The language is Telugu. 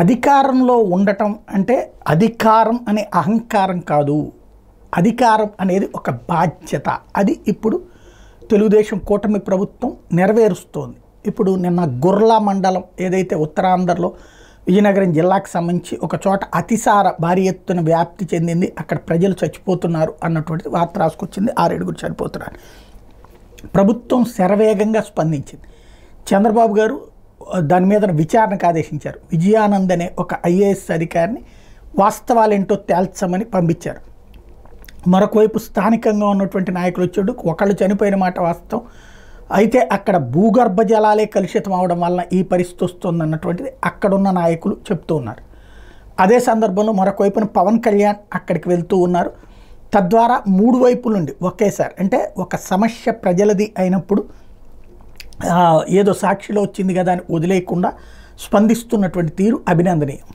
అధికారంలో ఉండటం అంటే అధికారం అనే అహంకారం కాదు అధికారం అనేది ఒక బాధ్యత అది ఇప్పుడు తెలుగుదేశం కూటమి ప్రభుత్వం నెరవేరుస్తోంది ఇప్పుడు నిన్న గుర్లా మండలం ఏదైతే ఉత్తరాంధ్రలో విజయనగరం జిల్లాకు సంబంధించి ఒక చోట అతిసార భారీ ఎత్తున వ్యాప్తి చెందింది అక్కడ ప్రజలు చచ్చిపోతున్నారు అన్నటువంటి వార్త రాసుకొచ్చింది ఆరేడుగురు చనిపోతున్నారు ప్రభుత్వం శరవేగంగా స్పందించింది చంద్రబాబు గారు దాని మీద విచారణకు ఆదేశించారు విజయానంద్ అనే ఒక ఐఏఎస్ అధికారిని వాస్తవాలేంటో తేల్చమని పంపించారు మరొక వైపు స్థానికంగా ఉన్నటువంటి నాయకులు వచ్చాడు ఒకళ్ళు చనిపోయిన మాట వాస్తవం అయితే అక్కడ భూగర్భ జలాలే కలుషితం అవడం వల్ల ఈ పరిస్థితి వస్తుందన్నటువంటిది అక్కడున్న నాయకులు చెప్తూ ఉన్నారు అదే సందర్భంలో మరొక వైపున పవన్ కళ్యాణ్ అక్కడికి వెళ్తూ ఉన్నారు తద్వారా మూడు వైపులుండి నుండి ఒకేసారి అంటే ఒక సమస్య ప్రజలది అయినప్పుడు ఏదో సాక్షిలో వచ్చింది కదా అని వదిలేయకుండా స్పందిస్తున్నటువంటి తీరు అభినందనీయం